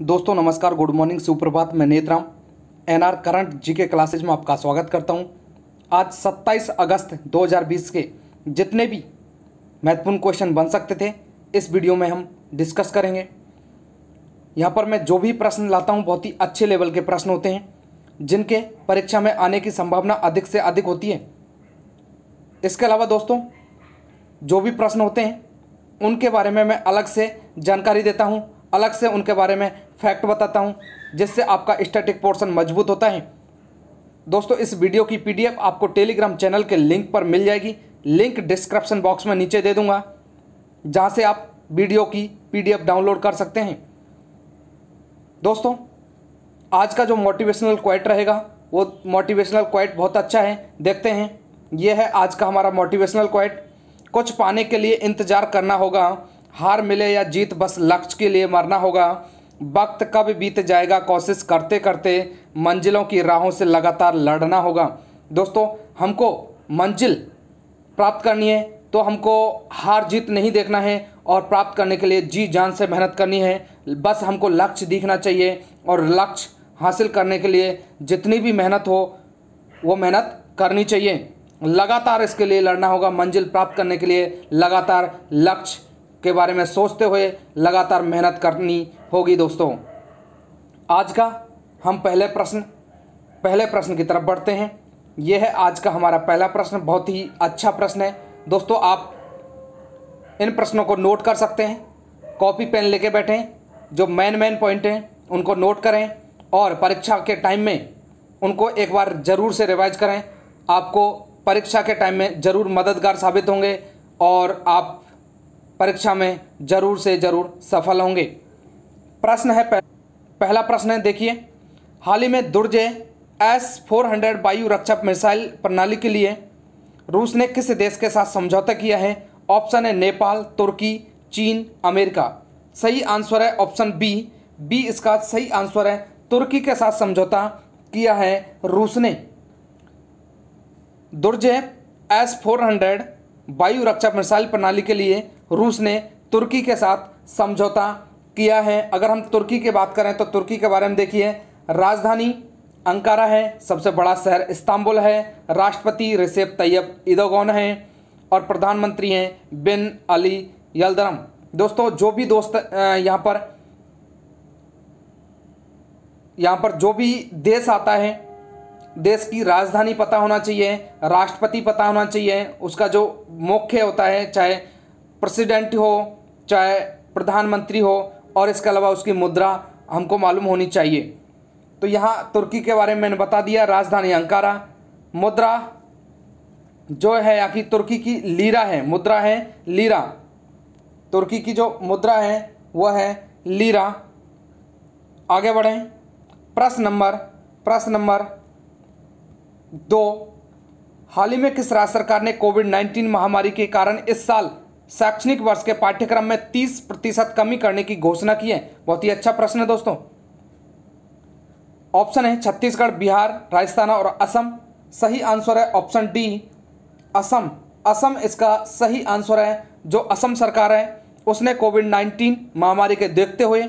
दोस्तों नमस्कार good morning सुप्रभात मैं Netram NR current GK classes में आपका स्वागत करता हूं आज 27 अगस्त 2020 के जितने भी महत्वपूर्ण क्वेश्चन बन सकते थे इस वीडियो में हम डिस्कस करेंगे यहां पर मैं जो भी प्रश्न लाता हूं बहुत ही अच्छे लेवल के प्रश्न होते हैं जिनके परीक्षा में आने की संभावना अधिक से अधिक होती है इसके अलावा दोस्तों जो भी प्रश्न होते हैं उनके बारे में मैं अलग से जानकारी देता हूँ अलग से उनके बारे में फैक्ट बताता हूँ जिससे आपका स्टैटिक पोर्शन मजबूत होता है दोस्तों इस वीडियो की पीडीएफ आपको टेलीग्राम चैनल के लिंक पर मिल जाएगी लिंक डिस्क्रिप्शन बॉक्स में नीचे दे दूंगा जहाँ से आप वीडियो की पीडीएफ डाउनलोड कर सकते हैं दोस्तों आज का जो मोटिवेशनल क्वाइट रहेगा वो मोटिवेशनल क्वाइट बहुत अच्छा है देखते हैं ये है आज का हमारा मोटिवेशनल क्वाइट कुछ पाने के लिए इंतज़ार करना होगा हार मिले या जीत बस लक्ष्य के लिए मरना होगा वक्त कब बीत जाएगा कोशिश करते करते मंजिलों की राहों से लगातार लड़ना होगा दोस्तों हमको मंजिल प्राप्त करनी है तो हमको हार जीत नहीं देखना है और प्राप्त करने के लिए जी जान से मेहनत करनी है बस हमको लक्ष्य दिखना चाहिए और लक्ष्य हासिल करने के लिए जितनी भी मेहनत हो वो मेहनत करनी चाहिए लगातार इसके लिए लड़ना होगा मंजिल प्राप्त करने के लिए लगातार लक्ष्य के बारे में सोचते हुए लगातार मेहनत करनी होगी दोस्तों आज का हम पहले प्रश्न पहले प्रश्न की तरफ बढ़ते हैं यह है आज का हमारा पहला प्रश्न बहुत ही अच्छा प्रश्न है दोस्तों आप इन प्रश्नों को नोट कर सकते हैं कॉपी पेन लेके बैठें जो मेन मेन पॉइंट हैं उनको नोट करें और परीक्षा के टाइम में उनको एक बार ज़रूर से रिवाइज करें आपको परीक्षा के टाइम में ज़रूर मददगार साबित होंगे और आप परीक्षा में जरूर से जरूर सफल होंगे प्रश्न है पहला प्रश्न है देखिए हाल ही में दुर्जय एस फोर हंड्रेड वायु रक्षक मिसाइल प्रणाली के लिए रूस ने किस देश के साथ समझौता किया है ऑप्शन है नेपाल तुर्की चीन अमेरिका सही आंसर है ऑप्शन बी बी इसका सही आंसर है तुर्की के साथ समझौता किया है रूस ने दुर्जय एस फोर हंड्रेड वायु रक्षा मिसाइल प्रणाली के लिए रूस ने तुर्की के साथ समझौता किया है अगर हम तुर्की की बात करें तो तुर्की के बारे में देखिए राजधानी अंकारा है सबसे बड़ा शहर इस्तांबुल है राष्ट्रपति रिसेप तैयब इदोगौन है और प्रधानमंत्री हैं बिन अली यलदरम दोस्तों जो भी दोस्त यहाँ पर यहाँ पर जो भी देश आता है देश की राजधानी पता होना चाहिए राष्ट्रपति पता होना चाहिए उसका जो मुख्य होता है चाहे प्रेसिडेंट हो चाहे प्रधानमंत्री हो और इसके अलावा उसकी मुद्रा हमको मालूम होनी चाहिए तो यहाँ तुर्की के बारे में मैंने बता दिया राजधानी अंकारा मुद्रा जो है या कि तुर्की की लीरा है मुद्रा है लीरा तुर्की की जो मुद्रा है वह है लीरा आगे बढ़ें प्रश्न नंबर प्रश्न नंबर दो हाल ही में किस राज्य सरकार ने कोविड नाइन्टीन महामारी के कारण इस साल शैक्षणिक वर्ष के पाठ्यक्रम में 30 प्रतिशत कमी करने की घोषणा की है बहुत ही अच्छा प्रश्न है दोस्तों ऑप्शन है छत्तीसगढ़ बिहार राजस्थान और असम सही आंसर है ऑप्शन डी असम असम इसका सही आंसर है जो असम सरकार है उसने कोविड नाइन्टीन महामारी के देखते हुए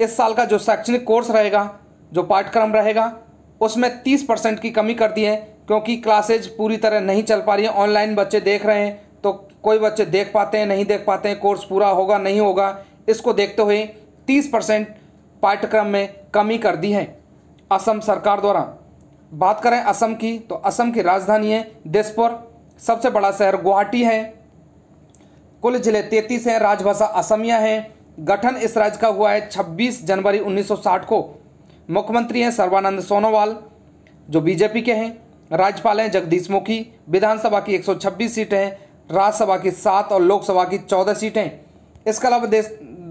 इस साल का जो शैक्षणिक कोर्स रहेगा जो पाठ्यक्रम रहेगा उसमें तीस परसेंट की कमी कर दी है क्योंकि क्लासेज पूरी तरह नहीं चल पा रही है ऑनलाइन बच्चे देख रहे हैं कोई बच्चे देख पाते हैं नहीं देख पाते हैं कोर्स पूरा होगा नहीं होगा इसको देखते हुए तीस परसेंट पाठ्यक्रम में कमी कर दी है असम सरकार द्वारा बात करें असम की तो असम की राजधानी है दिसपुर सबसे बड़ा शहर गुवाहाटी है कुल जिले तैतीस हैं राजभाषा असमिया है गठन इस राज्य का हुआ है 26 जनवरी 1960 को मुख्यमंत्री हैं सर्वानंद सोनोवाल जो बीजेपी के हैं राज्यपाल हैं जगदीश मुखी विधानसभा की 126 सीटें हैं राज्यसभा की सात और लोकसभा की चौदह सीटें इसके अलावा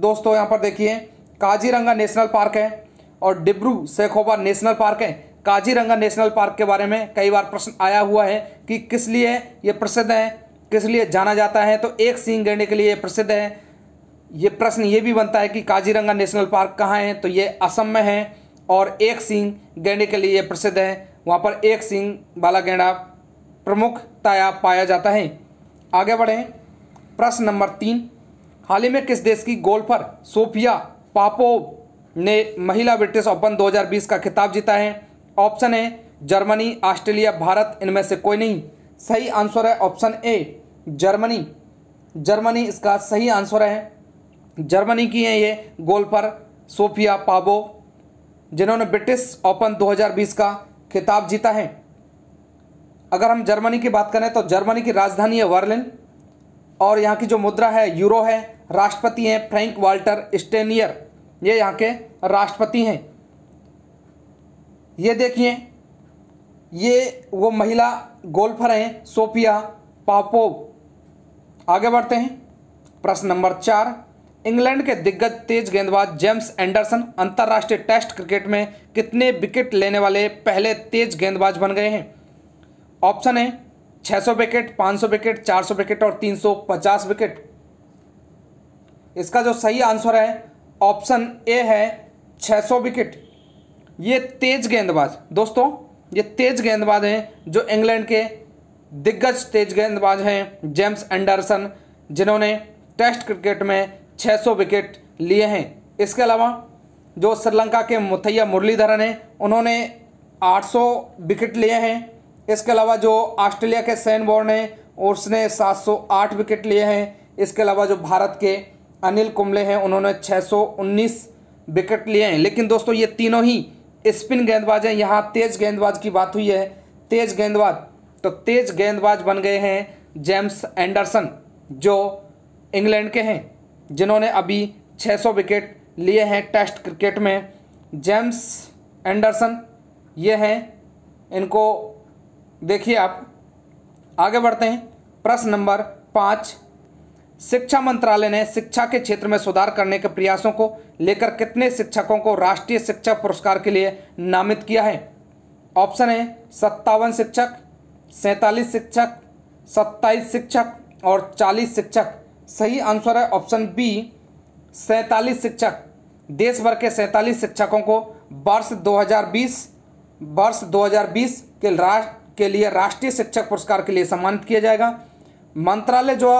दोस्तों यहाँ पर देखिए काजीरंगा नेशनल पार्क है और डिब्रू सेखोबा नेशनल पार्क है काजीरंगा नेशनल पार्क के बारे में कई बार प्रश्न आया हुआ है कि किस लिए ये प्रसिद्ध है किस लिए जाना जाता है तो एक सींग गिरने के लिए प्रसिद्ध है ये प्रश्न ये भी बनता है कि काजीरंगा नेशनल पार्क कहाँ है तो ये असम में है और एक सींग गेंडे के लिए प्रसिद्ध है वहाँ पर एक सींग वाला गेंडा प्रमुखताया पाया जाता है आगे बढ़ें प्रश्न नंबर तीन हाल ही में किस देश की गोल्फर सोफिया पापोव ने महिला ब्रिटिश ओपन 2020 का खिताब जीता है ऑप्शन है जर्मनी ऑस्ट्रेलिया भारत इनमें से कोई नहीं सही आंसर है ऑप्शन ए जर्मनी जर्मनी इसका सही आंसर है जर्मनी की है ये गोल्फर सोफिया पाबो जिन्होंने ब्रिटिश ओपन 2020 का खिताब जीता है अगर हम जर्मनी की बात करें तो जर्मनी की राजधानी है वर्लिन और यहाँ की जो मुद्रा है यूरो है राष्ट्रपति हैं फ्रैंक वाल्टर स्टेनियर ये यहाँ के राष्ट्रपति हैं ये देखिए ये वो महिला गोल्फर हैं सोफिया पापोव आगे बढ़ते हैं प्रश्न नंबर चार इंग्लैंड के दिग्गज तेज गेंदबाज जेम्स एंडरसन अंतर्राष्ट्रीय टेस्ट क्रिकेट में कितने विकेट लेने वाले पहले तेज गेंदबाज बन गए हैं ऑप्शन है 600 विकेट 500 विकेट 400 विकेट और 350 विकेट इसका जो सही आंसर है ऑप्शन ए है 600 विकेट ये तेज गेंदबाज दोस्तों ये तेज गेंदबाज हैं जो इंग्लैंड के दिग्गज तेज गेंदबाज हैं जेम्स एंडरसन जिन्होंने टेस्ट क्रिकेट में 600 विकेट लिए हैं इसके अलावा जो श्रीलंका के मुथैया मुरलीधरन हैं उन्होंने 800 विकेट लिए हैं इसके अलावा जो ऑस्ट्रेलिया के सैन बॉर्न हैं उसने 708 विकेट लिए हैं इसके अलावा जो भारत के अनिल कुंबले हैं उन्होंने 619 विकेट लिए हैं लेकिन दोस्तों ये तीनों ही स्पिन गेंदबाज हैं यहाँ तेज गेंदबाज की बात हुई है तेज गेंदबाज तो तेज गेंदबाज बन गए हैं जेम्स एंडरसन जो इंग्लैंड के हैं जिन्होंने अभी 600 विकेट लिए हैं टेस्ट क्रिकेट में जेम्स एंडरसन ये हैं इनको देखिए आप आगे बढ़ते हैं प्रश्न नंबर पाँच शिक्षा मंत्रालय ने शिक्षा के क्षेत्र में सुधार करने के प्रयासों को लेकर कितने शिक्षकों को राष्ट्रीय शिक्षा पुरस्कार के लिए नामित किया है ऑप्शन है सत्तावन शिक्षक सैंतालीस शिक्षक सत्ताईस शिक्षक और चालीस शिक्षक सही आंसर है ऑप्शन बी सैंतालीस शिक्षक देश भर के सैंतालीस शिक्षकों को वर्ष 2020 वर्ष 2020 के राष्ट्र के लिए राष्ट्रीय शिक्षक पुरस्कार के लिए सम्मानित किया जाएगा मंत्रालय जो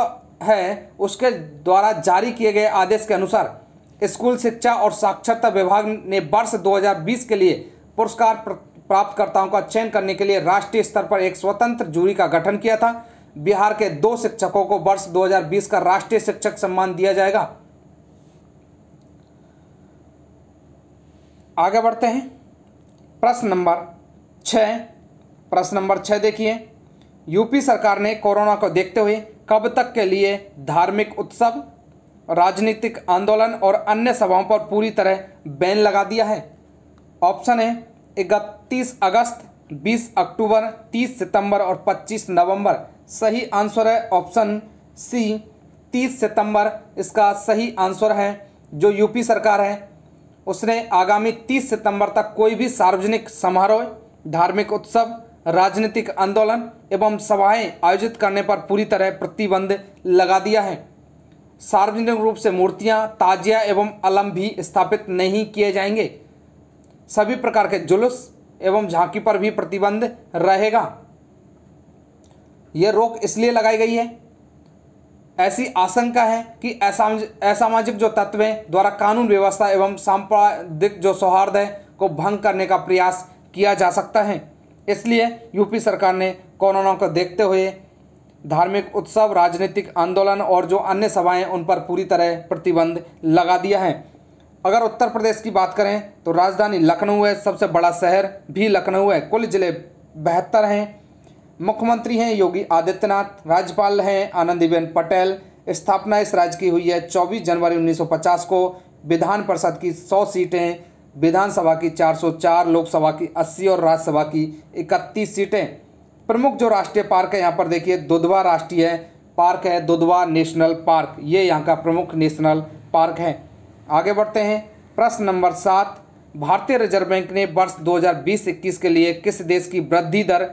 है उसके द्वारा जारी किए गए आदेश के अनुसार स्कूल शिक्षा और साक्षरता विभाग ने वर्ष 2020 के लिए पुरस्कार प्राप्तकर्ताओं का चयन करने के लिए राष्ट्रीय स्तर पर एक स्वतंत्र जूरी का गठन किया था बिहार के दो शिक्षकों को वर्ष 2020 का राष्ट्रीय शिक्षक सम्मान दिया जाएगा आगे बढ़ते हैं प्रश्न नंबर छ प्रश्न नंबर छः देखिए यूपी सरकार ने कोरोना को देखते हुए कब तक के लिए धार्मिक उत्सव राजनीतिक आंदोलन और अन्य सभाओं पर पूरी तरह बैन लगा दिया है ऑप्शन है इकतीस अगस्त 20 अक्टूबर 30 सितंबर और 25 नवंबर सही आंसर है ऑप्शन सी 30 सितंबर इसका सही आंसर है जो यूपी सरकार है उसने आगामी 30 सितंबर तक कोई भी सार्वजनिक समारोह धार्मिक उत्सव राजनीतिक आंदोलन एवं सभाएं आयोजित करने पर पूरी तरह प्रतिबंध लगा दिया है सार्वजनिक रूप से मूर्तियां, ताजिया एवं अलम भी स्थापित नहीं किए जाएंगे सभी प्रकार के जुलूस एवं झांकी पर भी प्रतिबंध रहेगा यह रोक इसलिए लगाई गई है ऐसी आशंका है कि असामाजिक जो तत्व द्वारा कानून व्यवस्था एवं सांप्रदायिक जो सौहार्द है को भंग करने का प्रयास किया जा सकता है इसलिए यूपी सरकार ने कोरोना को देखते हुए धार्मिक उत्सव राजनीतिक आंदोलन और जो अन्य सभाएं उन पर पूरी तरह प्रतिबंध लगा दिया है अगर उत्तर प्रदेश की बात करें तो राजधानी लखनऊ है सबसे बड़ा शहर भी लखनऊ है कुल जिले बहत्तर हैं मुख्यमंत्री हैं योगी आदित्यनाथ राज्यपाल हैं आनंदीबेन पटेल स्थापना इस राज्य की हुई है 24 जनवरी 1950 को विधान परिषद की 100 सीटें विधानसभा की 404 लोकसभा की 80 और राज्यसभा की 31 सीटें प्रमुख जो राष्ट्रीय पार्क है यहाँ पर देखिए दुधवा राष्ट्रीय पार्क है दुधवा नेशनल पार्क ये यहाँ का प्रमुख नेशनल पार्क है आगे बढ़ते हैं प्रश्न नंबर सात भारतीय रिजर्व बैंक ने वर्ष 2020-21 के लिए किस देश की वृद्धि दर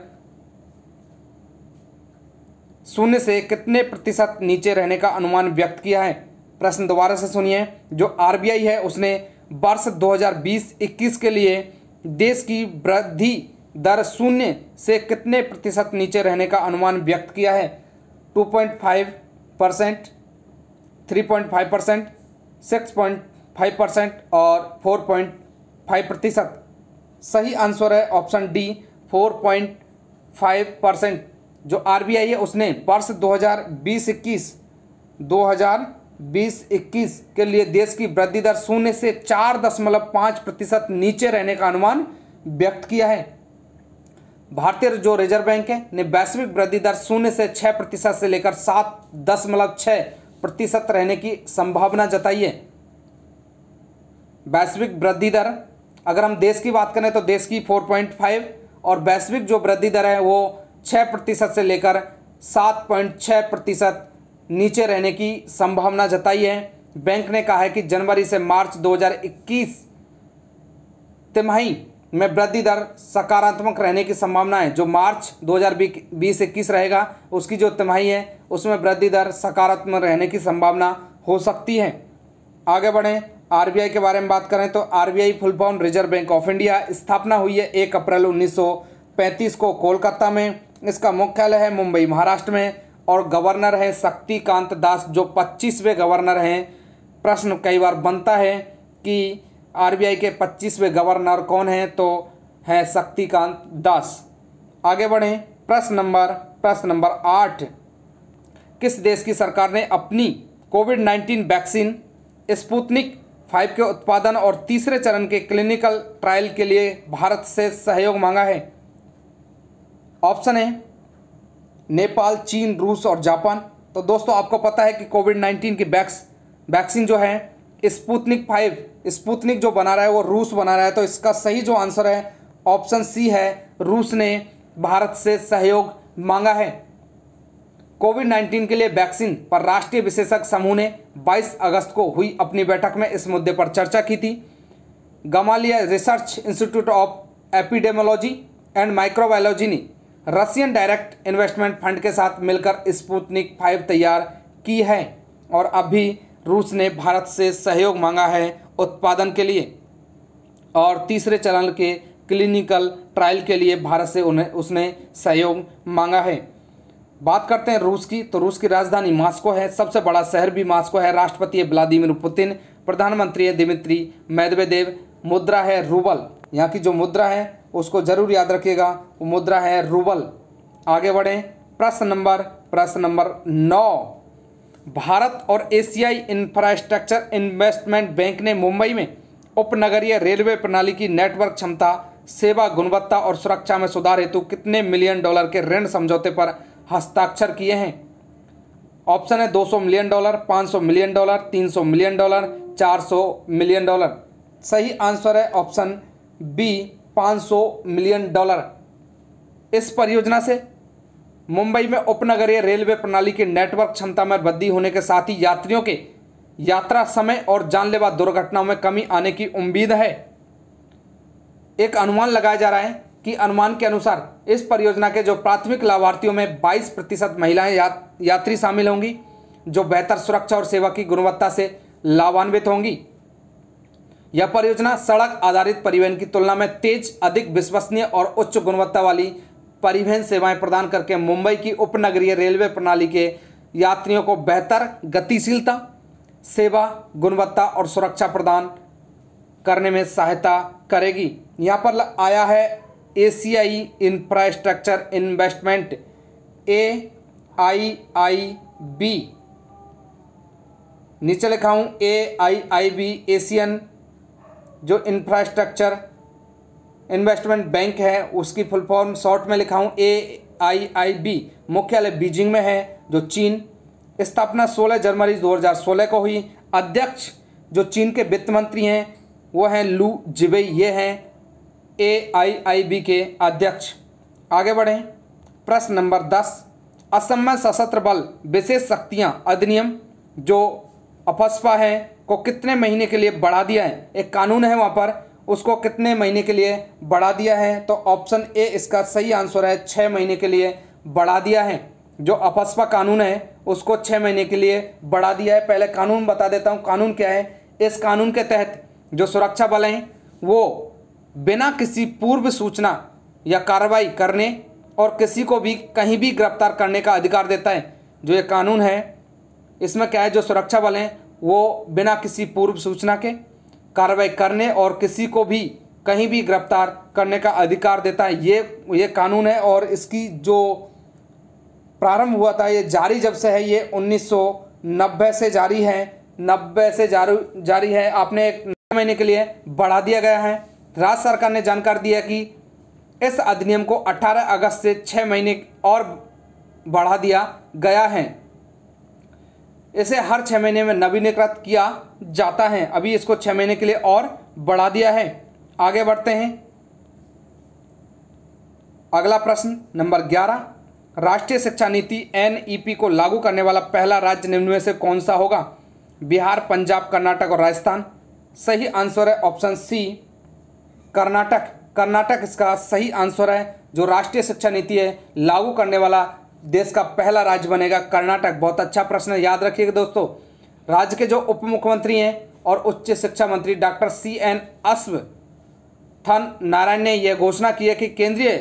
शून्य से कितने प्रतिशत नीचे रहने का अनुमान व्यक्त किया है प्रश्न दोबारा से सुनिए जो आरबीआई है उसने वर्ष 2020-21 के लिए देश की वृद्धि दर शून्य से कितने प्रतिशत नीचे रहने का अनुमान व्यक्त किया है 2.5 परसेंट 3.5 परसेंट 6.5 परसेंट और 4.5 प्रतिशत सही आंसर है ऑप्शन डी 4.5 परसेंट जो आरबीआई है उसने वर्ष 2020-21 2000 बीस इक्कीस के लिए देश की वृद्धि दर शून्य से चार दशमलव पाँच प्रतिशत नीचे रहने का अनुमान व्यक्त किया है भारतीय जो रिजर्व बैंक है ने वैश्विक वृद्धि दर शून्य से छः प्रतिशत से लेकर सात दशमलव छः प्रतिशत रहने की संभावना जताई है वैश्विक वृद्धि दर अगर हम देश की बात करें तो देश की फोर फाइव और वैश्विक जो वृद्धि दर है वो छः प्रतिशत से लेकर सात पॉइंट प्रतिशत नीचे रहने की संभावना जताई है बैंक ने कहा है कि जनवरी से मार्च 2021 तिमाही में वृद्धि दर सकारात्मक रहने की संभावना है जो मार्च 2020 हज़ार रहेगा उसकी जो तिमाही है उसमें वृद्धि दर सकारात्मक रहने की संभावना हो सकती है आगे बढ़ें आरबीआई के बारे में बात करें तो RBI full form reserve bank of India स्थापना हुई है एक अप्रैल 1935 को कोलकाता में इसका मुख्यालय है मुंबई महाराष्ट्र में और गवर्नर हैं शक्तिकांत दास जो पच्चीसवें गवर्नर हैं प्रश्न कई बार बनता है कि आरबीआई के पच्चीसवें गवर्नर कौन हैं तो हैं शक्तिकांत दास आगे बढ़ें प्रश्न नंबर प्रश्न नंबर आठ किस देश की सरकार ने अपनी covid nineteen vaccine Sputnik five के उत्पादन और तीसरे चरण के क्लिनिकल ट्रायल के लिए भारत से सहयोग मांगा है ऑप्शन है नेपाल चीन रूस और जापान तो दोस्तों आपको पता है कि कोविड नाइन्टीन की वैक्स वैक्सीन जो है स्पुतनिक फाइव स्पुतनिक जो बना रहा है वो रूस बना रहा है तो इसका सही जो आंसर है ऑप्शन सी है रूस ने भारत से सहयोग मांगा है कोविड 19 के लिए वैक्सीन पर राष्ट्रीय विशेषज्ञ समूह ने 22 अगस्त को हुई अपनी बैठक में इस मुद्दे पर चर्चा की थी Gamaleya research institute of epidemiology and microbiology ने रशियन डायरेक्ट इन्वेस्टमेंट फंड के साथ मिलकर स्पुतनिक फाइव तैयार की है और अब भी रूस ने भारत से सहयोग मांगा है उत्पादन के लिए और तीसरे चरण के क्लिनिकल ट्रायल के लिए भारत से उन्हें उसने सहयोग मांगा है बात करते हैं रूस की तो रूस की राजधानी मास्को है सबसे बड़ा शहर भी मास्को है राष्ट्रपति है व्लादिमिर पुतिन प्रधानमंत्री है दिमित्री मेदवेदेव मुद्रा है रूबल यहाँ की जो मुद्रा है उसको जरूर याद रखिएगा वो मुद्रा है रूबल आगे बढ़ें प्रश्न नंबर प्रश्न नंबर नौ भारत और एशियाई इंफ्रास्ट्रक्चर इन्वेस्टमेंट बैंक ने मुंबई में उपनगरीय रेलवे प्रणाली की नेटवर्क क्षमता सेवा गुणवत्ता और सुरक्षा में सुधार हेतु कितने मिलियन डॉलर के ऋण समझौते पर हस्ताक्षर किए हैं ऑप्शन है 200 million dollar 500 million dollar 300 million dollar 400 million dollar सही आंसर है ऑप्शन बी 500 मिलियन डॉलर इस परियोजना से मुंबई में उपनगरीय रेलवे प्रणाली के नेटवर्क क्षमता में वृद्धि होने के साथ ही यात्रियों के यात्रा समय और जानलेवा दुर्घटनाओं में कमी आने की उम्मीद है एक अनुमान लगाया जा रहा है कि अनुमान के अनुसार इस परियोजना के जो प्राथमिक लाभार्थियों में 22 प्रतिशत महिलाएं या, यात्री शामिल होंगी जो बेहतर सुरक्षा और सेवा की गुणवत्ता से लाभान्वित होंगी यह परियोजना सड़क आधारित परिवहन की तुलना में तेज अधिक विश्वसनीय और उच्च गुणवत्ता वाली परिवहन सेवाएं प्रदान करके मुंबई की उपनगरीय रेलवे प्रणाली के यात्रियों को बेहतर गतिशीलता सेवा गुणवत्ता और सुरक्षा प्रदान करने में सहायता करेगी यहाँ पर आया है A C I infrastructure investment A I I B नीचे लिखा हूँ A I I B Asian जो इंफ्रास्ट्रक्चर इन्वेस्टमेंट बैंक है उसकी फुल फॉर्म शॉर्ट में लिखा हूँ ए आई आई बी मुख्यालय बीजिंग में है जो चीन स्थापना 16 जनवरी 2016 को हुई अध्यक्ष जो चीन के वित्त मंत्री हैं वो हैं लू जिबे ये हैं ए आई आई बी के अध्यक्ष आगे बढ़ें प्रश्न नंबर दस असम में सशस्त्र बल विशेष शक्तियाँ अधिनियम जो अफस्पा है को कितने महीने के लिए बढ़ा दिया है एक कानून है वहाँ पर उसको कितने महीने के लिए बढ़ा दिया है तो ऑप्शन ए इसका सही आंसर है छः महीने के लिए बढ़ा दिया है जो अपस्पा कानून है उसको छः महीने के लिए बढ़ा दिया है पहले कानून बता देता हूँ कानून क्या है इस कानून के तहत जो सुरक्षा बल हैं वो बिना किसी पूर्व सूचना या कार्रवाई करने और किसी को भी कहीं भी गिरफ्तार करने का अधिकार देता है जो ये कानून है इसमें क्या है जो सुरक्षा बल हैं वो बिना किसी पूर्व सूचना के कार्रवाई करने और किसी को भी कहीं भी गिरफ्तार करने का अधिकार देता है ये ये कानून है और इसकी जो प्रारंभ हुआ था ये जारी जब से है ये 1990 से जारी है 90 से जारी जारी है आपने एक महीने के लिए बढ़ा दिया गया है राज्य सरकार ने जानकारी दिया कि इस अधिनियम को 18 अगस्त से 6 महीने और बढ़ा दिया गया है इसे हर छः महीने में नवीनीकृत किया जाता है अभी इसको छः महीने के लिए और बढ़ा दिया है आगे बढ़ते हैं अगला प्रश्न नंबर ग्यारह राष्ट्रीय शिक्षा नीति एनईपी को लागू करने वाला पहला राज्य निम्न में से कौन सा होगा बिहार पंजाब कर्नाटक और राजस्थान सही आंसर है ऑप्शन सी कर्नाटक कर्नाटक इसका सही आंसर है जो राष्ट्रीय शिक्षा नीति है लागू करने वाला देश का पहला राज्य बनेगा कर्नाटक बहुत अच्छा प्रश्न है याद रखिएगा दोस्तों राज्य के जो उप मुख्यमंत्री हैं और उच्च शिक्षा मंत्री डॉक्टर सी एन अश्व थन नारायण ने यह घोषणा की है कि केंद्रीय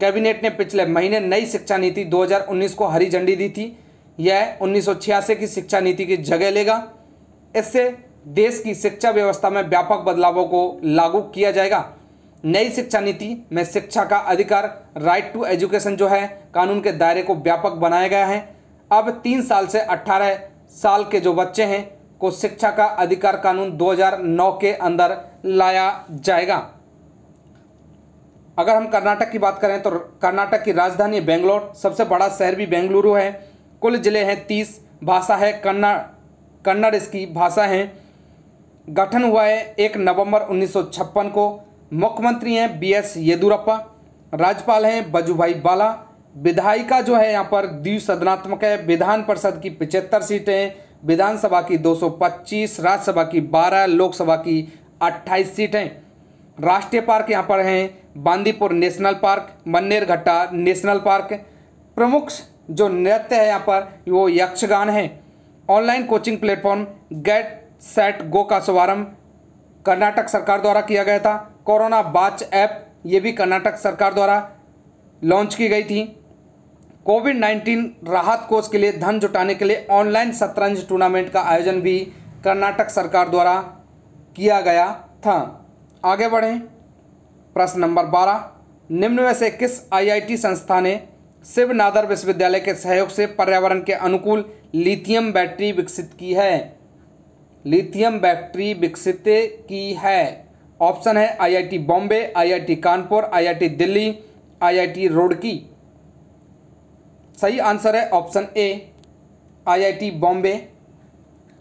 कैबिनेट ने पिछले महीने नई शिक्षा नीति 2019 को हरी झंडी दी थी यह उन्नीस की शिक्षा नीति की जगह लेगा इससे देश की शिक्षा व्यवस्था में व्यापक बदलावों को लागू किया जाएगा नई शिक्षा नीति में शिक्षा का अधिकार राइट टू एजुकेशन जो है कानून के दायरे को व्यापक बनाया गया है अब तीन साल से अट्ठारह साल के जो बच्चे हैं को शिक्षा का अधिकार कानून 2009 के अंदर लाया जाएगा अगर हम कर्नाटक की बात करें तो कर्नाटक की राजधानी बेंगलोर सबसे बड़ा शहर भी बेंगलुरु है कुल जिले हैं तीस भाषा है कन्नड़ कन्नड़ इसकी भाषा है गठन हुआ है एक नवंबर 1956 को मुख्यमंत्री हैं बी एस येदुरप्पा राज्यपाल हैं बजूभाई बाला विधायिका जो है यहाँ पर द्विसदनात्मक है विधान परिषद की पिचहत्तर सीटें विधानसभा की 225 राज्यसभा की 12 लोकसभा की 28 सीटें राष्ट्रीय पार्क यहाँ पर हैं बांदीपुर नेशनल पार्क मन्नेर घट्टा नेशनल पार्क प्रमुख जो नृत्य है यहाँ पर वो यक्षगान है online coaching platform get set go का शुभारंभ कर्नाटक सरकार द्वारा किया गया था कोरोना बाच ऐप ये भी कर्नाटक सरकार द्वारा लॉन्च की गई थी कोविड 19 राहत कोष के लिए धन जुटाने के लिए ऑनलाइन शतरंज टूर्नामेंट का आयोजन भी कर्नाटक सरकार द्वारा किया गया था आगे बढ़ें प्रश्न नंबर बारह निम्न में से किस आईआईटी संस्था ने शिव नादर विश्वविद्यालय के सहयोग से पर्यावरण के अनुकूल लिथियम बैटरी विकसित की है लिथियम बैटरी विकसित की है ऑप्शन है IIT Bombay IIT Kanpur IIT Delhi IIT Roorkee सही आंसर है option A IIT Bombay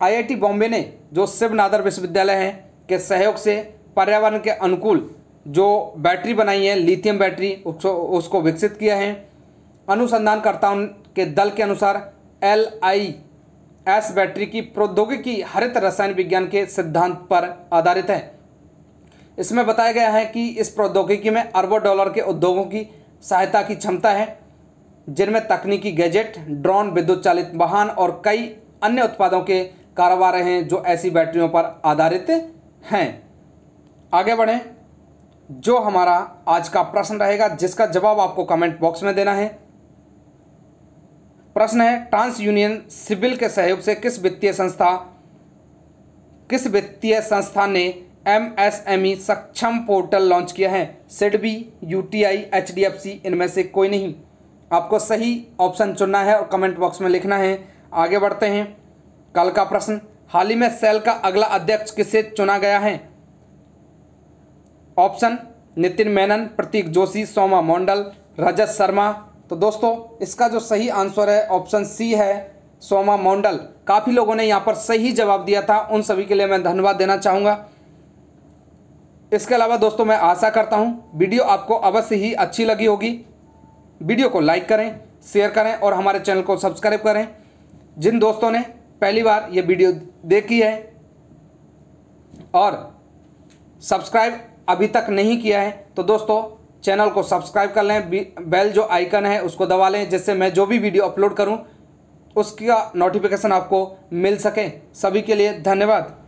IIT Bombay ने जो शिवनादर विश्वविद्यालय है के सहयोग से पर्यावरण के अनुकूल जो बैटरी बनाई है लिथियम बैटरी उसको उसको विकसित किया है अनुसंधानकर्ताओं के दल के अनुसार एल आई एस बैटरी की प्रौद्योगिकी हरित रसायन विज्ञान के सिद्धांत पर आधारित है इसमें बताया गया है कि इस प्रौद्योगिकी में अरबों डॉलर के उद्योगों की सहायता की क्षमता है जिनमें तकनीकी गैजेट ड्रोन विद्युत चालित वाहन और कई अन्य उत्पादों के कारोबार हैं जो ऐसी बैटरियों पर आधारित हैं आगे बढ़ें जो हमारा आज का प्रश्न रहेगा जिसका जवाब आपको कमेंट बॉक्स में देना है प्रश्न है ट्रांस यूनियन सिविल के सहयोग से किस वित्तीय संस्था किस वित्तीय संस्था ने एमएसएमई सक्षम पोर्टल लॉन्च किया है सिडबी यूटीआई एचडीएफसी इनमें से कोई नहीं आपको सही ऑप्शन चुनना है और कमेंट बॉक्स में लिखना है आगे बढ़ते हैं कल का प्रश्न हाल ही में सेल का अगला अध्यक्ष किसे चुना गया है ऑप्शन नितिन मेनन प्रतीक जोशी सोमा मंडल रजत शर्मा तो दोस्तों इसका जो सही आंसर है ऑप्शन सी है सोमा मंडल काफ़ी लोगों ने यहाँ पर सही जवाब दिया था उन सभी के लिए मैं धन्यवाद देना चाहूँगा इसके अलावा दोस्तों मैं आशा करता हूँ वीडियो आपको अवश्य ही अच्छी लगी होगी वीडियो को लाइक करें शेयर करें और हमारे चैनल को सब्सक्राइब करें जिन दोस्तों ने पहली बार ये वीडियो देखी है और सब्सक्राइब अभी तक नहीं किया है तो दोस्तों चैनल को सब्सक्राइब कर लें बेल जो आइकन है उसको दबा लें जिससे मैं जो भी वीडियो अपलोड करूं उसका नोटिफिकेशन आपको मिल सके सभी के लिए धन्यवाद